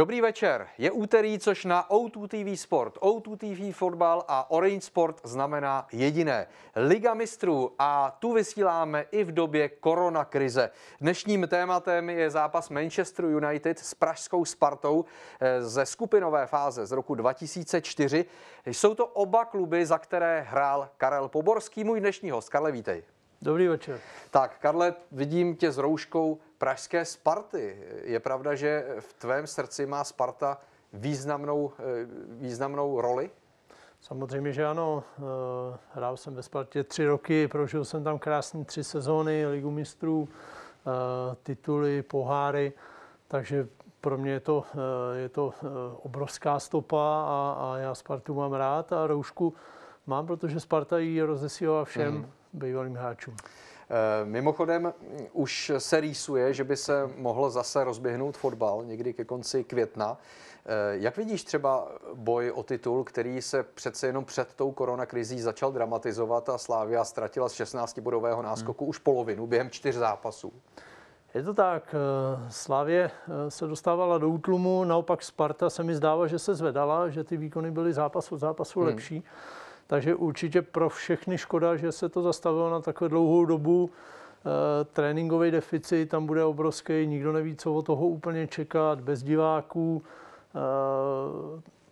Dobrý večer. Je úterý, což na O2 TV Sport, O2 TV Fotbal a Orange Sport znamená jediné. Liga mistrů a tu vysíláme i v době koronakrize. Dnešním tématem je zápas Manchester United s pražskou Spartou eh, ze skupinové fáze z roku 2004. Jsou to oba kluby, za které hrál Karel Poborský, můj dnešní host. Karle, vítej. Dobrý večer. Tak, Karle, vidím tě s rouškou pražské Sparty. Je pravda, že v tvém srdci má Sparta významnou, eh, významnou roli? Samozřejmě, že ano. Eh, hrál jsem ve Spartě tři roky, prožil jsem tam krásné tři sezóny, ligu mistrů, eh, tituly, poháry, takže pro mě je to, je to obrovská stopa a, a já Spartu mám rád a roušku mám, protože Sparta ji rozesílá všem. Mm bývalým hráčům. Eh, mimochodem, mm, už se rýsuje, že by se mohl zase rozběhnout fotbal někdy ke konci května. Eh, jak vidíš třeba boj o titul, který se přece jenom před tou koronakrizí začal dramatizovat a Slávia ztratila z 16-bodového náskoku hmm. už polovinu během čtyř zápasů? Je to tak. Eh, Slávě se dostávala do útlumu, naopak Sparta se mi zdává, že se zvedala, že ty výkony byly zápas od zápasu hmm. lepší. Takže určitě pro všechny škoda, že se to zastavilo na takhle dlouhou dobu. E, tréninkový deficit tam bude obrovský, nikdo neví, co od toho úplně čekat, bez diváků. E,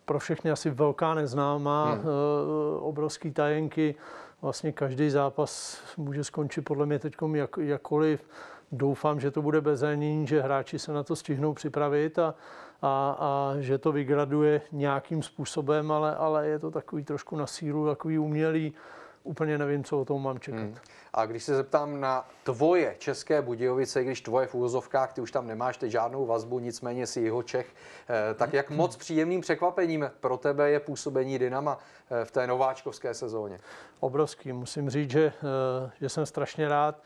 pro všechny asi velká neznámá, hmm. E, obrovský tajenky. Vlastně každý zápas může skončit podle mě teď jak, jakkoliv doufám, že to bude bez zranění, že hráči se na to stihnou připravit a, a, a že to vygraduje nějakým způsobem, ale, ale je to takový trošku na sílu, takový umělý, úplně nevím, co o tom mám čekat. Hmm. A když se zeptám na tvoje České Budějovice, když tvoje v úvozovkách, ty už tam nemáš teď žádnou vazbu, nicméně si jeho Čech, eh, tak jak moc příjemným překvapením pro tebe je působení Dynama eh, v té nováčkovské sezóně? Obrovský. Musím říct, že, eh, že jsem strašně rád.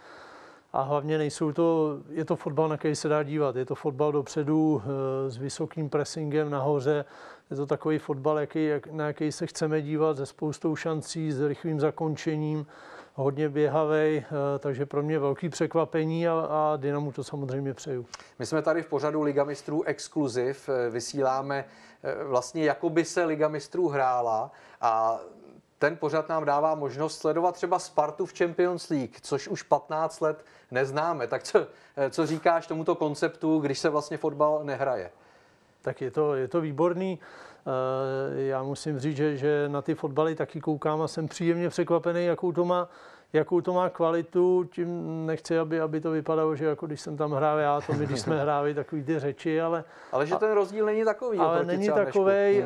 A hlavně nejsou to, je to fotbal, na který se dá dívat. Je to fotbal dopředu eh, s vysokým pressingem nahoře. Je to takový fotbal, jaký, jak, na jaký se chceme dívat, se spoustou šancí, s rychlým zakončením, hodně běhavý, eh, takže pro mě velký překvapení a, a Dynamu to samozřejmě přeju. My jsme tady v pořadu Liga mistrů exkluziv, eh, vysíláme vlastně, jako by se Liga mistrů hrála a ten pořad nám dává možnost sledovat třeba Spartu v Champions League, což už 15 let neznáme. Tak co, eh, co říkáš tomuto konceptu, když se vlastně fotbal nehraje? Tak je to, je to výborný. Eh, já musím říct, že, že na ty fotbaly taky koukám a jsem příjemně překvapený, jakou to má jakou to má kvalitu, tím nechci, aby, aby to vypadalo, že jako když jsem tam hrál já, to my, když jsme hráli takový ty řeči, ale... Ale že ten rozdíl není takový. Ale není takový. Uh, eh,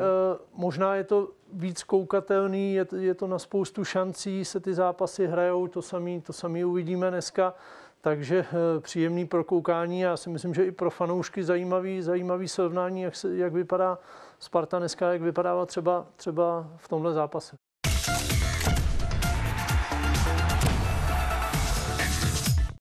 možná je to víc koukatelný, je to, je to na spoustu šancí, se ty zápasy hrajou, to samý, to samý uvidíme dneska. Takže uh, příjemný prokoukání, já si myslím, že i pro fanoušky zajímavý, zajímavý srovnání, jak, se, jak vypadá Sparta dneska, jak vypadává třeba, třeba v tomhle zápase.